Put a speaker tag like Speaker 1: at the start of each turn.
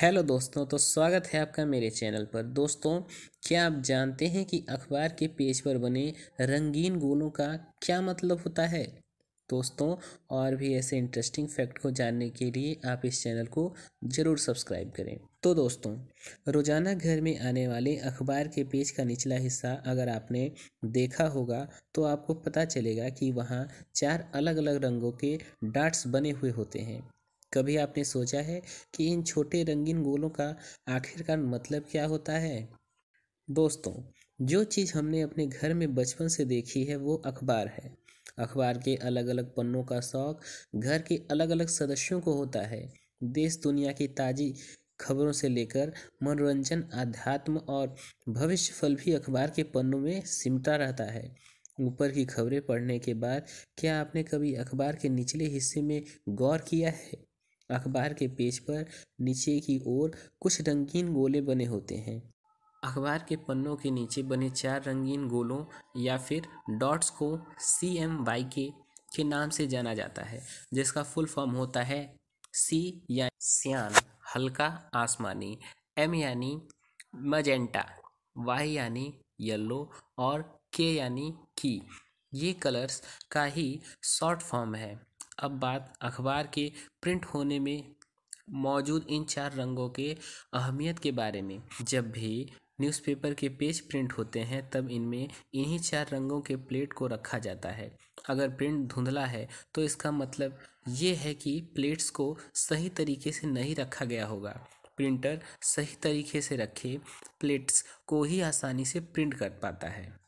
Speaker 1: hello दोस्तों तो स्वागत है आपका मेरे चैनल पर दोस्तों क्या आप जानते हैं कि अखबार के पेज पर बने रंगीन गोलों का क्या मतलब होता है दोस्तों और भी ऐसे इंटरेस्टिंग फैक्ट को जानने के लिए आप इस चैनल को ज़रूर सब्सक्राइब करें तो दोस्तों रोज़ाना घर में आने वाले अखबार के पेज का निचला हिस्सा अगर आपने देखा होगा तो आपको पता चलेगा कि वहाँ चार अलग अलग रंगों के डार्ट्स बने हुए होते हैं कभी आपने सोचा है कि इन छोटे रंगीन गोलों का आखिरकार मतलब क्या होता है दोस्तों जो चीज़ हमने अपने घर में बचपन से देखी है वो अखबार है अखबार के अलग अलग पन्नों का शौक घर के अलग अलग सदस्यों को होता है देश दुनिया की ताज़ी खबरों से लेकर मनोरंजन आध्यात्म और भविष्य फल भी अखबार के पन्नों में सिमटा रहता है ऊपर की खबरें पढ़ने के बाद क्या आपने कभी अखबार के निचले हिस्से में गौर किया है अखबार के पेज पर नीचे की ओर कुछ रंगीन गोले बने होते हैं अखबार के पन्नों के नीचे बने चार रंगीन गोलों या फिर डॉट्स को सी एम वाई के के नाम से जाना जाता है जिसका फुल फॉर्म होता है सी या सियान हल्का आसमानी एम यानी मजेंटा वाई यानी येलो और के यानी की ये कलर्स का ही शॉर्ट फॉर्म है अब बात अखबार के प्रिंट होने में मौजूद इन चार रंगों के अहमियत के बारे में जब भी न्यूज़पेपर के पेज प्रिंट होते हैं तब इनमें इन्हीं चार रंगों के प्लेट को रखा जाता है अगर प्रिंट धुंधला है तो इसका मतलब ये है कि प्लेट्स को सही तरीके से नहीं रखा गया होगा प्रिंटर सही तरीके से रखे प्लेट्स को ही आसानी से प्रिंट कर पाता है